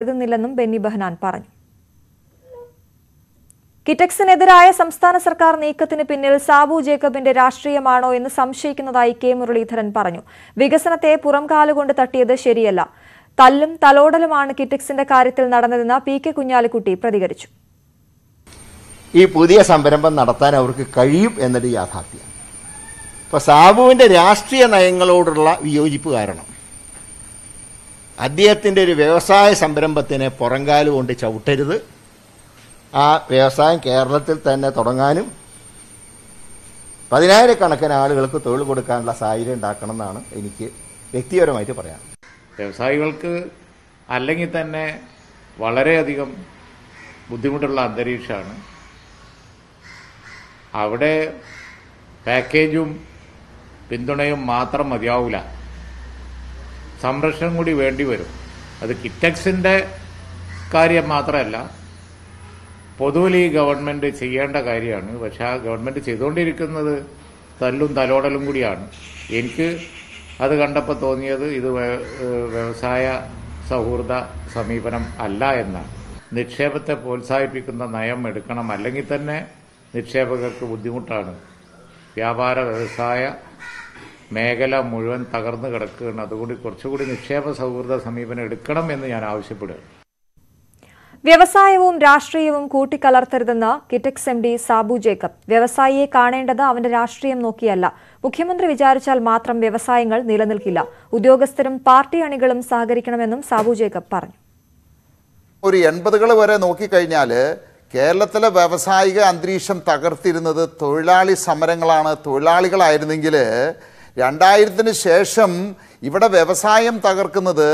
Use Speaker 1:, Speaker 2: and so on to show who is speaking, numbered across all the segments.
Speaker 1: കരുതുന്നില്ലെന്നും ബെന്നി ബെഹനാൻ പറഞ്ഞു കിറ്റക്സിനെതിരായ സംസ്ഥാന സർക്കാർ നീക്കത്തിന് പിന്നിൽ സാബു ജേക്കബിന്റെ രാഷ്ട്രീയമാണോ എന്ന് സംശയിക്കുന്നതായി കെ മുരളീധരൻ പറഞ്ഞു വികസനത്തെ പുറംകാലുകൊണ്ട് തട്ടിയത് ശരിയല്ല തല്ലും തലോടലുമാണ് കിറ്റക്സിന്റെ കാര്യത്തിൽ നടന്നതെന്ന് പി കെ കുഞ്ഞാലിക്കുട്ടി പ്രതികരിച്ചു
Speaker 2: ഈ പുതിയ സംരംഭം നടത്താൻ അവർക്ക് കഴിയും എന്നൊരു യാഥാർത്ഥ്യം ഇപ്പോൾ സാബുവിൻ്റെ രാഷ്ട്രീയ നയങ്ങളോടുള്ള വിയോജിപ്പ് കാരണം അദ്ദേഹത്തിൻ്റെ ഒരു വ്യവസായ സംരംഭത്തിനെ പുറങ്കാല് കൊണ്ട് ചവിട്ടരുത് ആ വ്യവസായം കേരളത്തിൽ തന്നെ തുടങ്ങാനും പതിനായിരക്കണക്കിന് ആളുകൾക്ക് തൊഴിൽ കൊടുക്കാനുള്ള സാഹചര്യം ഉണ്ടാക്കണം
Speaker 3: എന്നാണ് എനിക്ക് വ്യക്തിപരമായിട്ട് പറയാം വ്യവസായികൾക്ക് അല്ലെങ്കിൽ തന്നെ വളരെയധികം ബുദ്ധിമുട്ടുള്ള അന്തരീക്ഷമാണ് അവിടെ പാക്കേജും പിന്തുണയും മാത്രം മതിയാവില്ല സംരക്ഷണം കൂടി വേണ്ടി വരും അത് കിറ്റക്സിൻ്റെ കാര്യം മാത്രമല്ല പൊതുവിൽ ഈ ഗവൺമെൻറ് ചെയ്യേണ്ട കാര്യമാണ് പക്ഷെ ആ ഗവൺമെൻറ് ചെയ്തുകൊണ്ടിരിക്കുന്നത് തല്ലും തലോടലും കൂടിയാണ് എനിക്ക് അത് കണ്ടപ്പോൾ തോന്നിയത് ഇത് വ്യവസായ സൗഹൃദ സമീപനം അല്ല എന്നാണ് നിക്ഷേപത്തെ പ്രോത്സാഹിപ്പിക്കുന്ന നയം എടുക്കണം അല്ലെങ്കിൽ തന്നെ നിക്ഷേപകർക്ക് ബുദ്ധിമുട്ടാണ് വ്യാപാര വ്യവസായ മേഖല മുഴുവൻ തകർന്നു കിടക്കുകയാണ് അതുകൊണ്ട് കുറച്ചുകൂടി നിക്ഷേപ സൗഹൃദ സമീപനം എടുക്കണം എന്ന് ഞാൻ ആവശ്യപ്പെടുകയാണ്
Speaker 1: വ്യവസായവും രാഷ്ട്രീയവും കൂട്ടിക്കലർത്തരുതെന്ന് കിറ്റക്സ് എം ഡി സാബു ജേക്കബ് വ്യവസായിയെ കാണേണ്ടത് അവന്റെ രാഷ്ട്രീയം നോക്കിയല്ല മുഖ്യമന്ത്രി വിചാരിച്ചാൽ മാത്രം വ്യവസായങ്ങൾ നിലനിൽക്കില്ല ഉദ്യോഗസ്ഥരും പാർട്ടി അണികളും സഹകരിക്കണമെന്നും സാബു ജേക്കബ് പറഞ്ഞു
Speaker 4: ഒരു എൺപതുകൾ വരെ നോക്കിക്കഴിഞ്ഞാൽ കേരളത്തിലെ വ്യാവസായിക അന്തരീക്ഷം തകർത്തിരുന്നത് തൊഴിലാളി സമരങ്ങളാണ് തൊഴിലാളികളായിരുന്നെങ്കിൽ രണ്ടായിരത്തിന് ശേഷം ഇവിടെ വ്യവസായം തകർക്കുന്നത്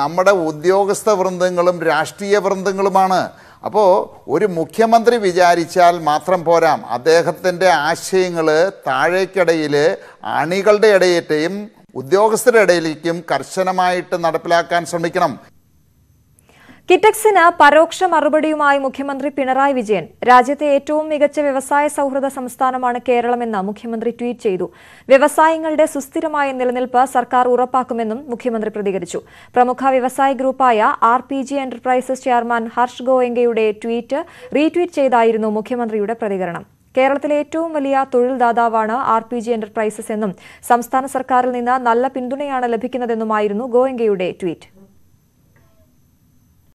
Speaker 4: നമ്മുടെ ഉദ്യോഗസ്ഥ വൃന്ദങ്ങളും രാഷ്ട്രീയ വൃന്ദങ്ങളുമാണ് അപ്പോൾ ഒരു മുഖ്യമന്ത്രി വിചാരിച്ചാൽ മാത്രം പോരാം അദ്ദേഹത്തിൻ്റെ ആശയങ്ങൾ താഴേക്കിടയിൽ അണികളുടെ ഇടയിലേക്കും ഉദ്യോഗസ്ഥരുടെ ഇടയിലേക്കും കർശനമായിട്ട് നടപ്പിലാക്കാൻ ശ്രമിക്കണം
Speaker 1: കിറ്റക്സിന് പരോക്ഷ മറുപടിയുമായി മുഖ്യമന്ത്രി പിണറായി വിജയൻ രാജ്യത്തെ ഏറ്റവും മികച്ച വ്യവസായ സൌഹൃദ സംസ്ഥാനമാണ് കേരളമെന്ന് മുഖ്യമന്ത്രി ട്വീറ്റ് ചെയ്തു വ്യവസായങ്ങളുടെ സുസ്ഥിരമായ നിലനിൽപ്പ് സർക്കാർ ഉറപ്പാക്കുമെന്നും മുഖ്യമന്ത്രി പ്രതികരിച്ചു പ്രമുഖ വ്യവസായ ഗ്രൂപ്പായ R P G enterprises chairman Harsh ഗോയങ്കയുടെ ട്വീറ്റ് റീട്വീറ്റ് ചെയ്തായിരുന്നു മുഖ്യമന്ത്രിയുടെ പ്രതികരണം കേരളത്തിലെ ഏറ്റവും വലിയ തൊഴിൽദാതാവാണ് ആർ പി ജി എന്റർപ്രൈസസ് എന്നും സംസ്ഥാന സർക്കാരിൽ നിന്ന് നല്ല പിന്തുണയാണ് ലഭിക്കുന്നതെന്നുമായിരുന്നു ഗോയങ്കയുടെ ട്വീറ്റ്